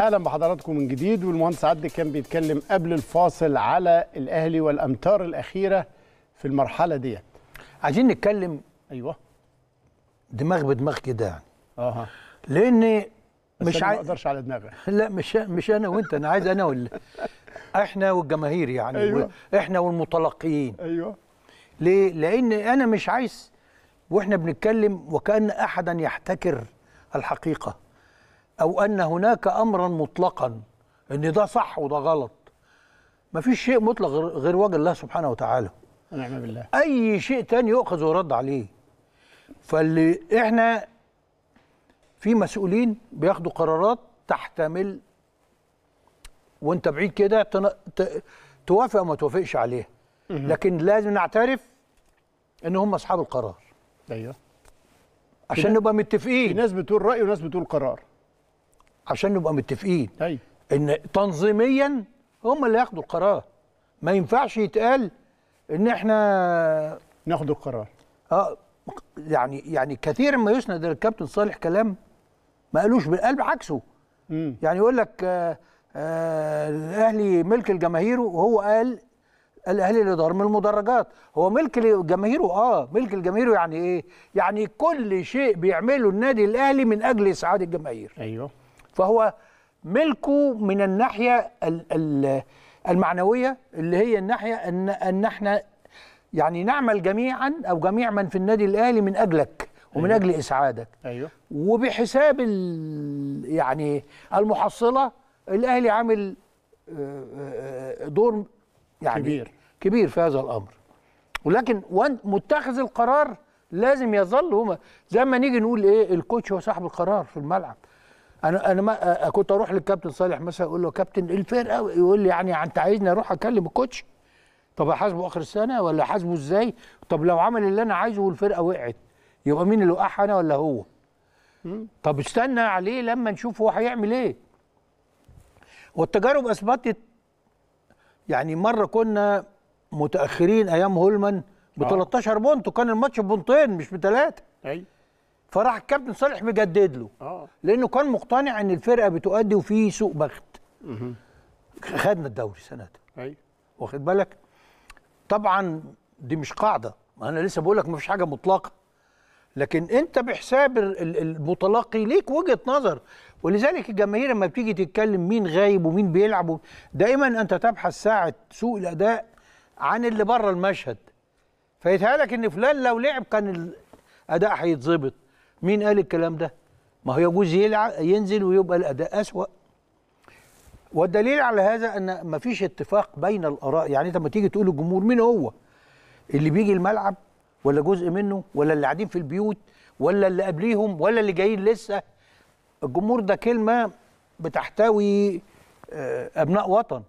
اهلا بحضراتكم من جديد والمهندس عدلي كان بيتكلم قبل الفاصل على الاهلي والامتار الاخيره في المرحله ديت عايزين نتكلم ايوه دماغ بدماغ كده يعني اها لان مش عايز ما اقدرش على دماغك لا مش مش انا وانت انا عايز انا وال احنا والجماهير يعني أيوة. احنا والمتلقيين ايوه ليه لان انا مش عايز واحنا بنتكلم وكان احدا يحتكر الحقيقه او ان هناك امرا مطلقا ان ده صح وده غلط ما فيش شيء مطلق غير وجه الله سبحانه وتعالى ونعم بالله اي شيء تاني يؤخذ ويرد عليه فاللي احنا في مسؤولين بياخدوا قرارات تحتمل وانت بعيد كده ت... توافق او ما توافقش عليها لكن لازم نعترف ان هم اصحاب القرار ايوه عشان نبقى متفقين في ناس بتقول راي وناس بتقول قرار عشان نبقى متفقين أي. أيوة. ان تنظيميا هم اللي ياخدوا القرار ما ينفعش يتقال ان احنا ناخد القرار اه يعني يعني كثير ما يسند للكابتن صالح كلام ما قالوش بالقلب عكسه مم. يعني يقول لك آه آه الاهلي ملك الجماهير وهو قال الاهلي اللي ضار من المدرجات هو ملك الجماهير اه ملك الجماهير يعني ايه يعني كل شيء بيعمله النادي الاهلي من اجل اسعاد الجماهير ايوه فهو ملكه من الناحيه المعنويه اللي هي الناحيه ان ان احنا يعني نعمل جميعا او جميع من في النادي الاهلي من اجلك ومن أيوه. اجل اسعادك ايوه وبحساب يعني المحصله الاهلي عامل آه، آه، دور يعني كبير كبير في هذا الامر ولكن متخذ القرار لازم يظل هما زي ما نيجي نقول ايه الكوتش هو صاحب القرار في الملعب انا انا ما كنت اروح للكابتن صالح مثلا اقول له كابتن إيه الفرقه يقول لي يعني انت عايزني اروح اكلم الكوتش طب احاسبه اخر السنه ولا احاسبه ازاي طب لو عمل اللي انا عايزه والفرقه وقعت يبقى مين اللي وقعها انا ولا هو طب استنى عليه لما نشوف هو هيعمل ايه والتجارب اثبتت يعني مره كنا متاخرين ايام هولمان ب 13 آه. بونت وكان الماتش ببونتين مش بثلاثه ايوه فراح الكابتن صالح مجدد له اه لانه كان مقتنع ان الفرقه بتؤدي وفي سوء بخت خدنا الدوري السنه دي ايوه واخد بالك طبعا دي مش قاعده ما انا لسه بقول لك مفيش حاجه مطلقه لكن انت بحساب المتلقي ليك وجهه نظر ولذلك الجماهير لما بتيجي تتكلم مين غايب ومين بيلعب دائما انت تبحث ساعه سوء الاداء عن اللي بره المشهد فيتهيألك ان فلان لو لعب كان الاداء هيتظبط مين قال الكلام ده ما هو يجوز ينزل ويبقى الاداء اسوا والدليل على هذا ان مفيش اتفاق بين الاراء يعني انت لما تيجي تقول الجمهور مين هو اللي بيجي الملعب ولا جزء منه ولا اللي قاعدين في البيوت ولا اللي قبليهم ولا اللي جايين لسه الجمهور ده كلمه بتحتوي آه، ابناء وطن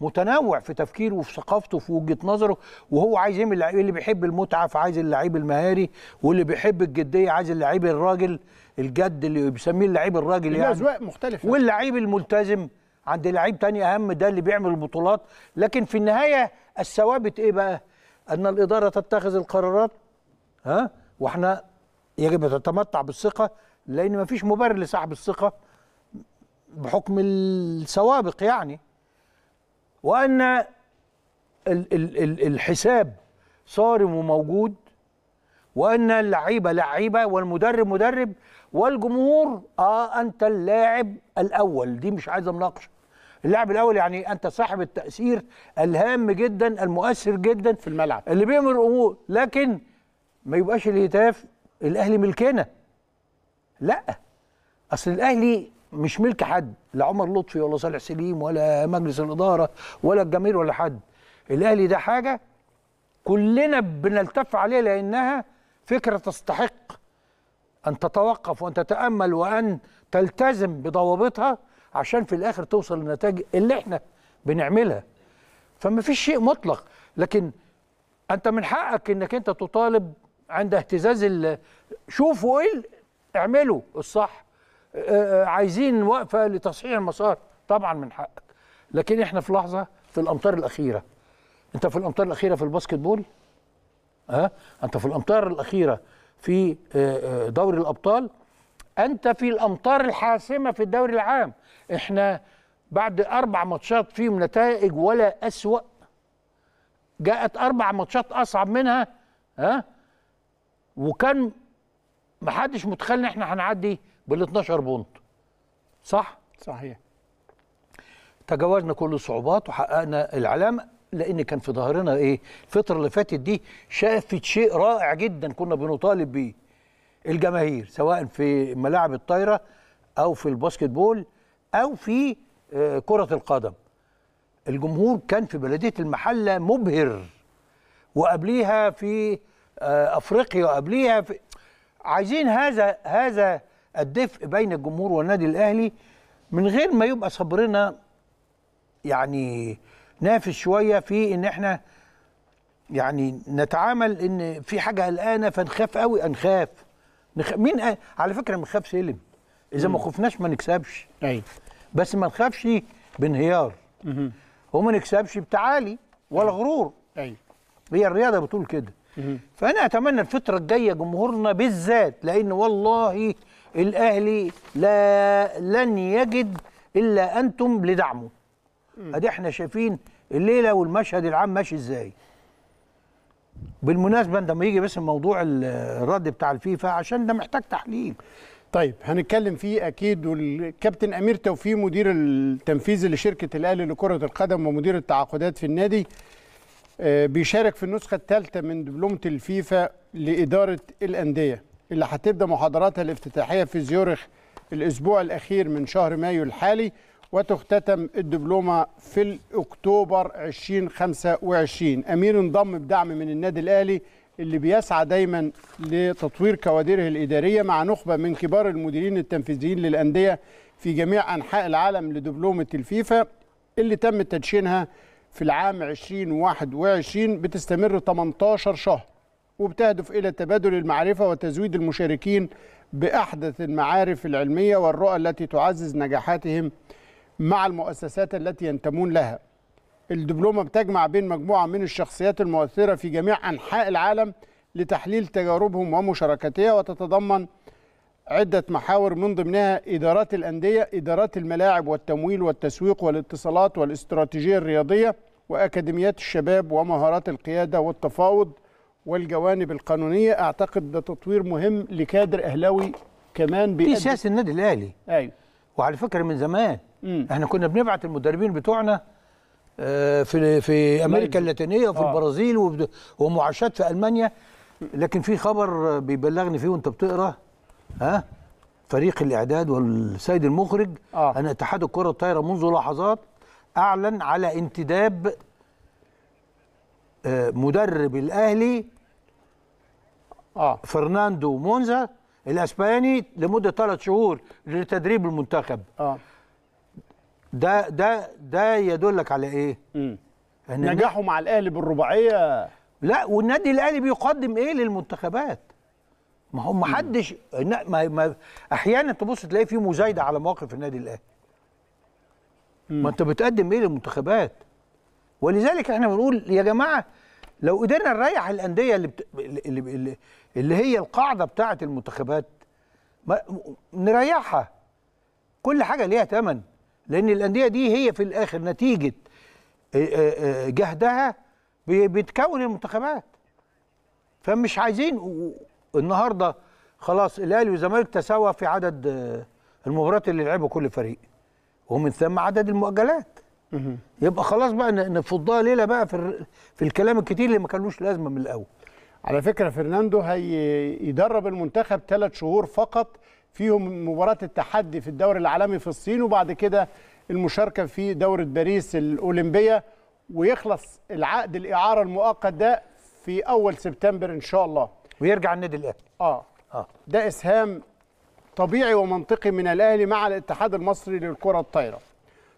متنوع في تفكيره وفي ثقافته وفي وجهه نظره وهو عايز يعمل اللي بيحب المتعه فعايز اللعيب المهاري واللي بيحب الجديه عايز اللعيب الراجل الجد اللي بيسميه اللعيب الراجل يعني الاذواق مختلفه واللعيب الملتزم عند لعيب تاني اهم ده اللي بيعمل البطولات لكن في النهايه الثوابت ايه بقى؟ ان الاداره تتخذ القرارات ها واحنا يجب ان تتمتع بالثقه لان مفيش مبرر لسحب الثقه بحكم السوابق يعني وأن الحساب صارم وموجود وأن اللعيبة لعيبة والمدرب مدرب والجمهور آه أنت اللاعب الأول دي مش عايزة مناقشة اللاعب الاول يعني انت صاحب التاثير الهام جدا المؤثر جدا في الملعب اللي بيمر الامور لكن ما يبقاش الهتاف الاهلي ملكنا لا اصل الاهلي مش ملك حد لا عمر لطفي ولا صالح سليم ولا مجلس الاداره ولا الجماهير ولا حد الاهلي ده حاجه كلنا بنلتف عليها لانها فكره تستحق ان تتوقف وان تتامل وان تلتزم بضوابطها عشان في الاخر توصل للنتائج اللي احنا بنعملها فما فيش شيء مطلق لكن انت من حقك انك انت تطالب عند اهتزاز شوفوا ايه اعملوا الصح آه، آه، عايزين وقفه لتصحيح المسار طبعا من حقك لكن احنا في لحظه في الأمطار الاخيره انت في الأمطار الاخيره في الباسكت بول ها أه؟ انت في الأمطار الاخيره في آه، دوري الابطال انت في الأمطار الحاسمه في الدوري العام احنا بعد اربع ماتشات فيهم نتائج ولا اسوا جاءت اربع ماتشات اصعب منها ها أه؟ وكان محدش متخيل ان احنا هنعدي بال 12 بونت صح؟ صحيح تجاوزنا كل الصعوبات وحققنا العلامه لان كان في ظهرنا ايه؟ الفتره اللي فاتت دي شافت شيء رائع جدا كنا بنطالب بيه الجماهير سواء في ملاعب الطايره او في الباسكت بول او في آه، كره القدم الجمهور كان في بلديه المحله مبهر وقبليها في آه، افريقيا وقبليها في عايزين هذا هذا الدفء بين الجمهور والنادي الاهلي من غير ما يبقى صبرنا يعني نافس شويه في ان احنا يعني نتعامل ان في حاجه قلقانه فنخاف قوي انخاف نخ... مين أ... على فكره ما نخافش سلم اذا ما خفناش ما نكسبش ايوه بس ما نخافش بانهيار وما نكسبش بتعالي ولا غرور ايوه هي الرياضه بتقول كده فانا اتمنى الفتره الجايه جمهورنا بالذات لان والله الاهلي لا لن يجد الا انتم لدعمه ادي احنا شايفين الليله والمشهد العام ماشي ازاي بالمناسبه لما يجي بس موضوع الرد بتاع الفيفا عشان ده محتاج تحليل طيب هنتكلم فيه اكيد والكابتن امير توفيق مدير التنفيذي لشركه الاهلي لكره القدم ومدير التعاقدات في النادي آه، بيشارك في النسخه الثالثه من دبلومه الفيفا لاداره الانديه اللي هتبدا محاضراتها الافتتاحيه في زيورخ الاسبوع الاخير من شهر مايو الحالي وتختتم الدبلومه في اكتوبر 2025 امير انضم بدعم من النادي الاهلي اللي بيسعى دايما لتطوير كوادره الاداريه مع نخبه من كبار المديرين التنفيذيين للانديه في جميع انحاء العالم لدبلومه الفيفا اللي تم تدشينها في العام 2021 بتستمر 18 شهر وبتهدف إلى تبادل المعرفة وتزويد المشاركين بأحدث المعارف العلمية والرؤى التي تعزز نجاحاتهم مع المؤسسات التي ينتمون لها الدبلومة بتجمع بين مجموعة من الشخصيات المؤثرة في جميع أنحاء العالم لتحليل تجاربهم ومشاركتها وتتضمن عدة محاور من ضمنها إدارات الأندية إدارات الملاعب والتمويل والتسويق والاتصالات والاستراتيجية الرياضية وأكاديميات الشباب ومهارات القيادة والتفاوض والجوانب القانونيه اعتقد ده تطوير مهم لكادر اهلاوي كمان بيأدي في سياسه النادي الاهلي ايوه وعلى فكره من زمان مم. احنا كنا بنبعت المدربين بتوعنا آه، في في امريكا اللاتينيه وفي آه. البرازيل ومعاشات في المانيا لكن في خبر بيبلغني فيه وانت بتقرا ها فريق الاعداد والسيد المخرج آه. ان اتحاد الكره الطايره منذ لحظات اعلن على انتداب مدرب الاهلي اه فرناندو مونزا الاسباني لمده ثلاث شهور لتدريب المنتخب اه ده ده ده يدلك على ايه؟ امم نجاحه مع الاهلي بالرباعيه لا والنادي الاهلي بيقدم ايه للمنتخبات؟ ما هو ما حدش ما ما احيانا تبص تلاقي في مزايده على مواقف النادي الاهلي. ما انت بتقدم ايه للمنتخبات؟ ولذلك احنا بنقول يا جماعه لو قدرنا نريح الانديه اللي بت... اللي... اللي هي القاعده بتاعه المنتخبات ما... نريحها كل حاجه ليها ثمن لان الانديه دي هي في الاخر نتيجه جهدها بتكون المنتخبات فمش عايزين النهارده خلاص الاهلي والزمالك تساوى في عدد المباريات اللي لعبوا كل فريق ومن ثم عدد المؤجلات يبقى خلاص بقى نفضها ليله بقى في في الكلام الكتير اللي ما كانوش لازمه من الاول على فكره فرناندو هيدرب المنتخب ثلاث شهور فقط فيهم مباراه التحدي في الدوري العالمي في الصين وبعد كده المشاركه في دوره باريس الاولمبيه ويخلص العقد الاعاره المؤقت ده في اول سبتمبر ان شاء الله ويرجع النادي الاهلي اه اه ده اسهام طبيعي ومنطقي من الاهلي مع الاتحاد المصري للكره الطايره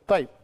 طيب